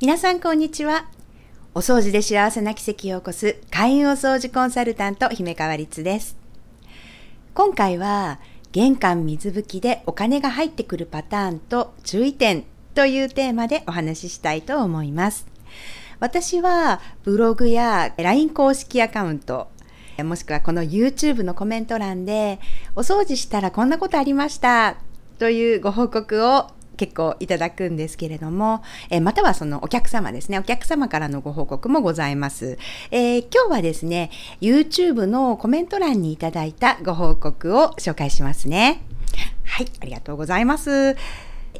皆さんこんにちはお掃除で幸せな奇跡を起こす開運お掃除コンサルタント姫川律です今回は玄関水拭きでお金が入ってくるパターンと注意点というテーマでお話ししたいと思います私はブログや LINE 公式アカウントもしくはこの YouTube のコメント欄でお掃除したらこんなことありましたというご報告を結構いただくんですけれども、えまたはそのお客様ですね、お客様からのご報告もございます。えー、今日はですね、YouTube のコメント欄にいただいたご報告を紹介しますね。はい、ありがとうございます。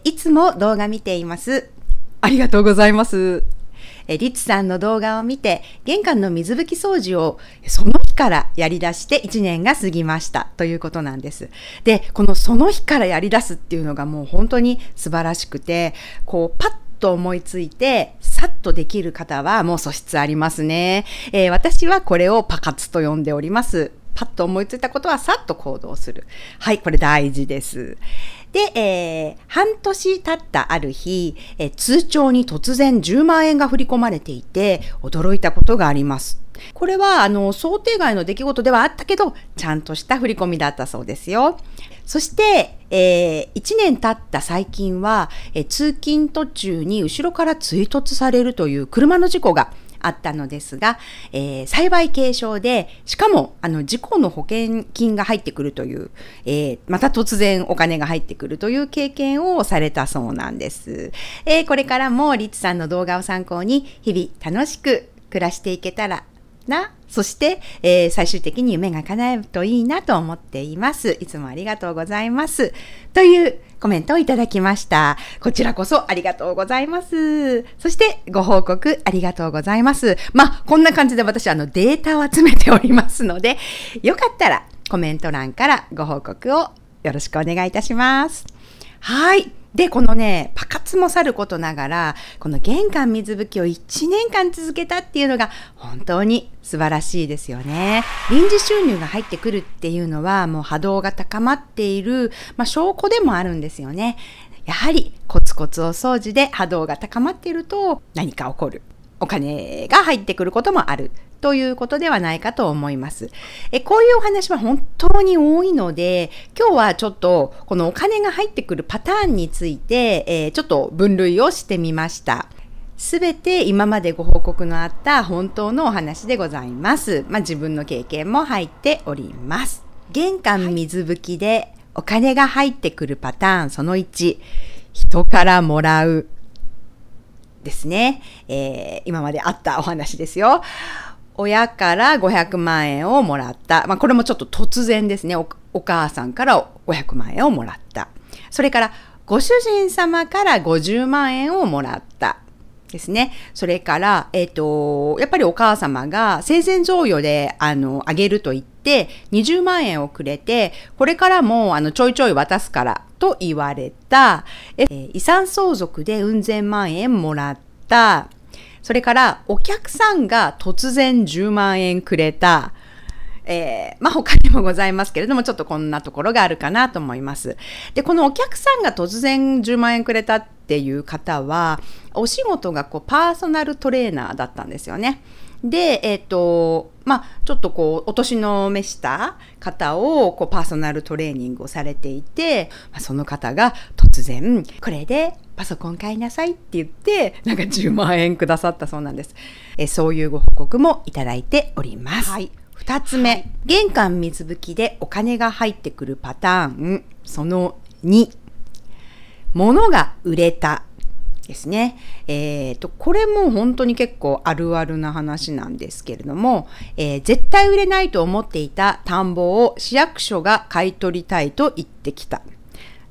いつも動画見ています。ありがとうございます。えリッツさんの動画を見て、玄関の水拭き掃除をその日からやり出して1年が過ぎましたということなんです。で、このその日からやり出すっていうのがもう本当に素晴らしくて、こうパッと思いついて、さっとできる方はもう素質ありますね。えー、私はこれをパカツと呼んでおります。パッと思いついたことはさっと行動する。はい、これ大事です。で、えー、半年経ったある日、えー、通帳に突然10万円が振り込まれていて、驚いたことがあります。これは、あの、想定外の出来事ではあったけど、ちゃんとした振り込みだったそうですよ。そして、えー、1年経った最近は、えー、通勤途中に後ろから追突されるという車の事故があったのですが、えー、幸い軽症で、しかも、あの、事故の保険金が入ってくるという、えー、また突然お金が入ってくるという経験をされたそうなんです。えー、これからもリッツさんの動画を参考に、日々楽しく暮らしていけたらな、そして、えー、最終的に夢が叶えるといいなと思っています。いつもありがとうございます。というコメントをいただきました。こちらこそありがとうございます。そしてご報告ありがとうございます。まあ、こんな感じで私あのデータを集めておりますので、よかったらコメント欄からご報告をよろしくお願いいたします。はい。で、このね、パカツもさることながら、この玄関水拭きを1年間続けたっていうのが本当に素晴らしいですよね。臨時収入が入ってくるっていうのはもう波動が高まっている、まあ、証拠でもあるんですよね。やはりコツコツお掃除で波動が高まっていると何か起こる。お金が入ってくることもある。ということではないかと思います。えこういうお話は本当に多いので、今日はちょっとこのお金が入ってくるパターンについて、えー、ちょっと分類をしてみました。すべて今までご報告のあった本当のお話でございます。まあ、自分の経験も入っております。玄関水拭きでお金が入ってくるパターンその1、人からもらうですね。えー、今まであったお話ですよ。親から500万円をもらった。まあ、これもちょっと突然ですねお。お母さんから500万円をもらった。それから、ご主人様から50万円をもらった。ですね。それから、えっ、ー、と、やっぱりお母様が生前贈与で、あの、あげると言って、20万円をくれて、これからも、あの、ちょいちょい渡すから、と言われた。えー、遺産相続でうん千万円もらった。それからお客さんが突然10万円くれた、えー、まあ他にもございますけれども、ちょっとこんなところがあるかなと思います。で、このお客さんが突然10万円くれたっていう方は、お仕事がこうパーソナルトレーナーだったんですよね。で、えっ、ー、と、まあ、ちょっとこう、お年の召した方を、こう、パーソナルトレーニングをされていて、まあ、その方が突然、これでパソコン買いなさいって言って、なんか10万円くださったそうなんです。えー、そういうご報告もいただいております。はい。二つ目、はい、玄関水拭きでお金が入ってくるパターン、その2、物が売れたですね。えーと、これも本当に結構あるあるな話なんですけれども、えー、絶対売れないと思っていた田んぼを市役所が買い取りたいと言ってきた。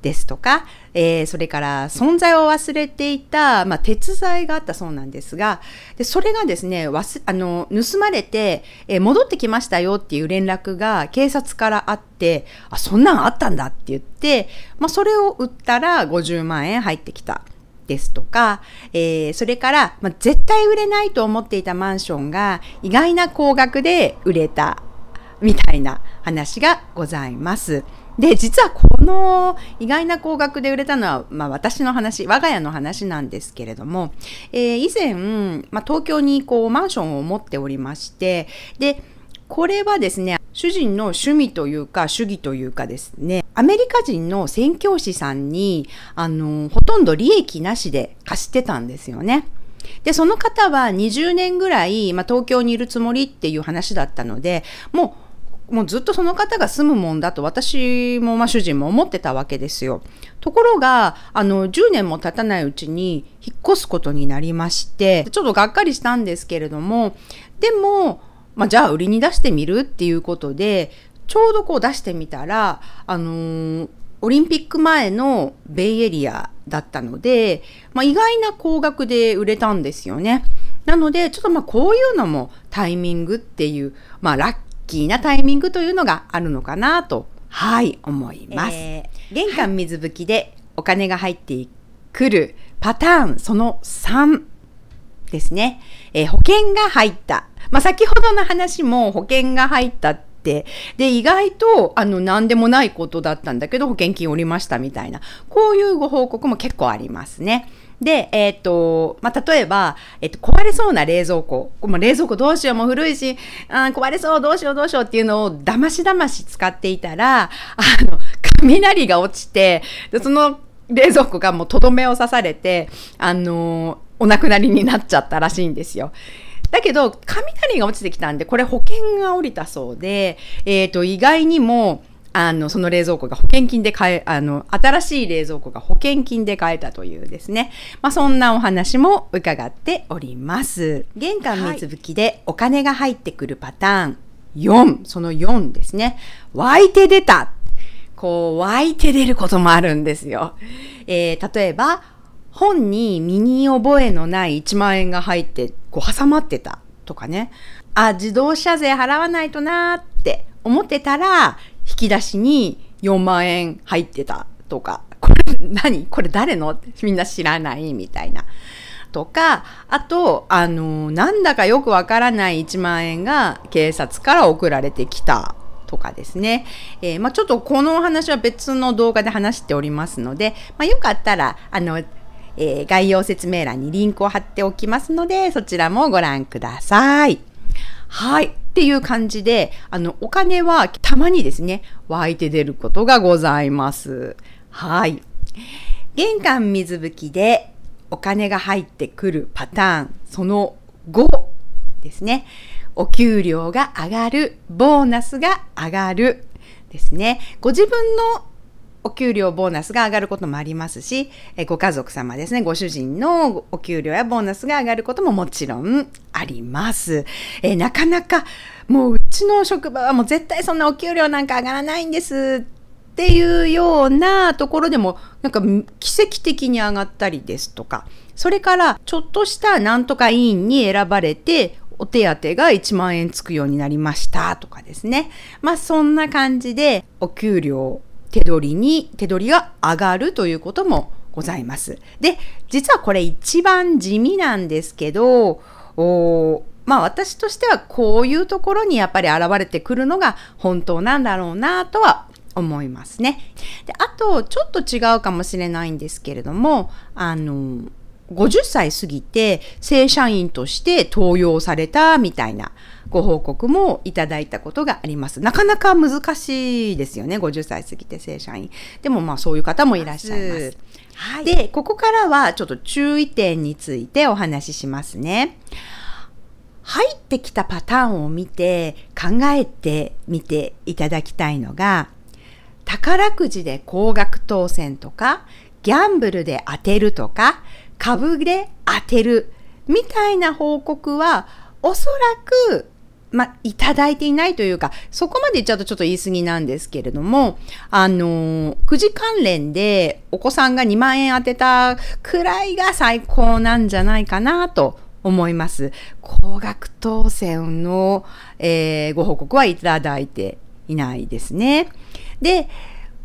ですとか、えー、それから存在を忘れていた、まあ、鉄材があったそうなんですがでそれがですねあの盗まれて、えー、戻ってきましたよっていう連絡が警察からあってあそんなんあったんだって言って、まあ、それを売ったら50万円入ってきた。ですとか、えー、それから、まあ、絶対売れないと思っていたマンションが意外な高額で売れたみたいな話がございます。で、実はこの意外な高額で売れたのは、まあ私の話、我が家の話なんですけれども、えー、以前、まあ東京にこうマンションを持っておりまして、で、これはですね、主人の趣味というか主義というかですね、アメリカ人の宣教師さんに、あの、ほとんど利益なしで貸してたんですよね。で、その方は20年ぐらい、まあ、東京にいるつもりっていう話だったので、もうもうずっとその方が住むもんだと私も、まあ、主人も思ってたわけですよ。ところが、あの、10年も経たないうちに引っ越すことになりまして、ちょっとがっかりしたんですけれども、でも、まあ、じゃあ売りに出してみるっていうことで、ちょうどこう出してみたら、あのー、オリンピック前のベイエリアだったので、まあ、意外な高額で売れたんですよね。なので、ちょっとまあこういうのもタイミングっていう、まあラッキーなタイミングというのがあるのかなと、はい、思います。えー、玄関水拭きでお金が入ってくるパターン、その3。ですね。えー、保険が入った。まあ、先ほどの話も保険が入ったって、で、意外と、あの、何でもないことだったんだけど、保険金おりましたみたいな、こういうご報告も結構ありますね。で、えっ、ー、と、まあ、例えば、えっ、ー、と、壊れそうな冷蔵庫。もう冷蔵庫どうしようも古いし、あ壊れそうどうしようどうしようっていうのをだましだまし使っていたら、あの、雷が落ちて、その冷蔵庫がもうとどめを刺されて、あのお亡くなりになっちゃったらしいんですよ。だけど、雷が落ちてきたんで、これ保険が降りたそうで、えっ、ー、と、意外にも、あの、その冷蔵庫が保険金で買え、あの、新しい冷蔵庫が保険金で買えたというですね。まあ、そんなお話も伺っております。玄関三つきでお金が入ってくるパターン4、その4ですね。湧いて出た。こう、湧いて出ることもあるんですよ。えー、例えば、本に身に覚えのない1万円が入ってこう挟まってたとかね。あ、自動車税払わないとなーって思ってたら、引き出しに4万円入ってたとか、これ何これ誰のみんな知らないみたいな。とか、あと、あの、なんだかよくわからない1万円が警察から送られてきたとかですね。えー、まあ、ちょっとこのお話は別の動画で話しておりますので、まあ、よかったら、あの、えー、概要説明欄にリンクを貼っておきますので、そちらもご覧ください。はい。っていう感じで、あの、お金はたまにですね、湧いて出ることがございます。はい。玄関水拭きでお金が入ってくるパターン、その5ですね。お給料が上がる、ボーナスが上がるですね。ご自分のお給料、ボーナスが上がることもありますし、えご家族様ですね、ご主人のお給料やボーナスが上がることももちろんあります。えなかなか、もううちの職場はもう絶対そんなお給料なんか上がらないんですっていうようなところでもなんか奇跡的に上がったりですとかそれからちょっとしたなんとか委員に選ばれてお手当が1万円つくようになりましたとかですねまあそんな感じでお給料手取りに、手取りが上がるということもございます。で、実はこれ一番地味なんですけど、おまあ私としてはこういうところにやっぱり現れてくるのが本当なんだろうなとは思いますね。であとちょっと違うかもしれないんですけれどもあの50歳過ぎて正社員として登用されたみたいなご報告もいただいたことがあります。なかなか難しいですよね、50歳過ぎて正社員。でもまあそういう方もいらっしゃいます。はい、で、ここからはちょっと注意点についてお話ししますね。入ってきたパターンを見て考えてみていただきたいのが、宝くじで高額当選とか、ギャンブルで当てるとか、株で当てるみたいな報告はおそらくま、いただいていないというか、そこまで言っちゃうとちょっと言い過ぎなんですけれども、あの、くじ関連でお子さんが2万円当てたくらいが最高なんじゃないかなと思います。高額当選の、えー、ご報告はいただいていないですね。で、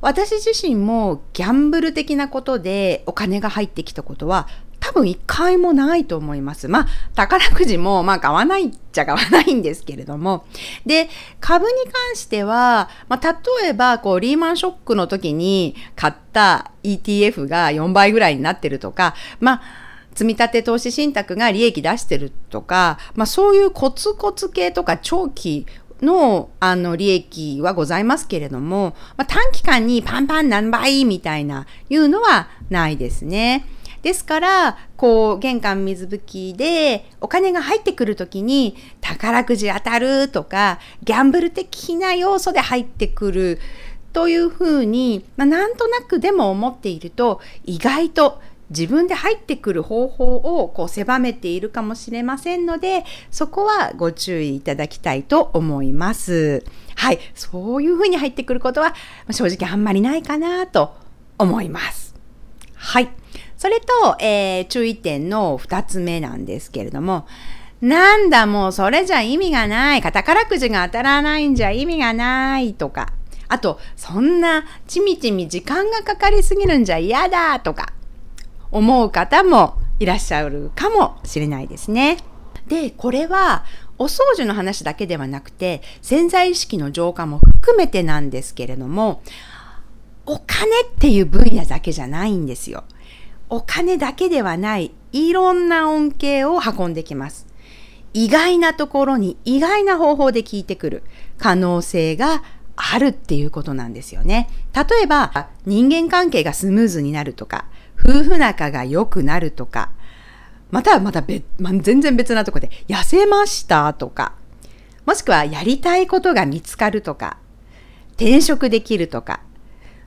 私自身もギャンブル的なことでお金が入ってきたことは多分一回もないと思います。まあ、宝くじも、まあ、買わないっちゃ買わないんですけれども。で、株に関しては、まあ、例えば、こう、リーマンショックの時に買った ETF が4倍ぐらいになってるとか、まあ、積立投資信託が利益出してるとか、まあ、そういうコツコツ系とか長期のあの利益はございますけれども、まあ、短期間にパンパン何倍みたいないうのはないですね。ですからこう玄関水拭きでお金が入ってくる時に宝くじ当たるとかギャンブル的な要素で入ってくるというふうに、まあ、なんとなくでも思っていると意外と自分で入ってくる方法をこう狭めているかもしれませんのでそこはご注意いただきたいと思います。はい、そういうふうに入ってくることは正直あんまりないかなと思います。はい。それと、えー、注意点の2つ目なんですけれども、なんだもうそれじゃ意味がない。宝くじが当たらないんじゃ意味がないとか。あと、そんなちみちみ時間がかかりすぎるんじゃ嫌だとか思う方もいらっしゃるかもしれないですね。で、これはお掃除の話だけではなくて潜在意識の浄化も含めてなんですけれどもお金っていう分野だけじゃないんですよ。お金だけではないいろんな恩恵を運んできます。意外なところに意外な方法で聞いてくる可能性があるっていうことなんですよね。例えば人間関係がスムーズになるとか、夫婦仲が良くなるとか、またはまた別、まあ、全然別なとこで痩せましたとか、もしくはやりたいことが見つかるとか、転職できるとか、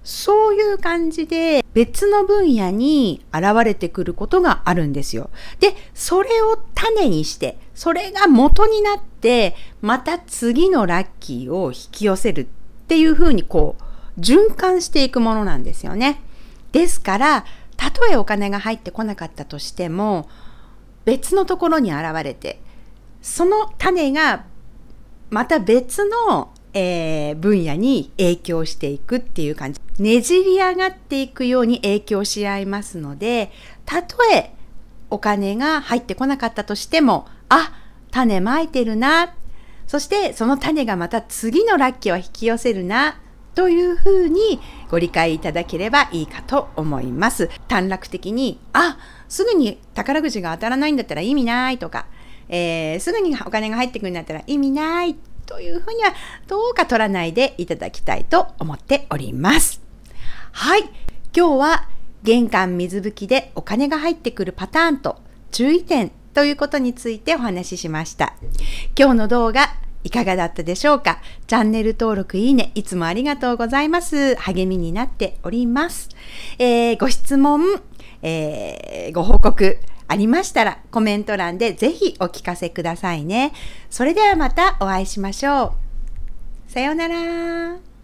そういう感じで別の分野に現れてくることがあるんですよ。で、それを種にして、それが元になって、また次のラッキーを引き寄せるっていうふうにこう、循環していくものなんですよね。ですから、たとえお金が入ってこなかったとしても、別のところに現れて、その種がまた別のえー、分野に影響していくっていう感じ。ねじり上がっていくように影響し合いますので、たとえお金が入ってこなかったとしても、あ、種まいてるな。そしてその種がまた次のラッキーを引き寄せるな。というふうにご理解いただければいいかと思います。短絡的に、あ、すぐに宝くじが当たらないんだったら意味ないとか、えー、すぐにお金が入ってくるんだったら意味ないというふうにはどうか取らないでいただきたいと思っております。はい。今日は玄関水拭きでお金が入ってくるパターンと注意点ということについてお話ししました。今日の動画いかがだったでしょうかチャンネル登録、いいね、いつもありがとうございます。励みになっております。えー、ご質問、えー、ご報告、ありましたらコメント欄でぜひお聞かせくださいね。それではまたお会いしましょう。さようなら。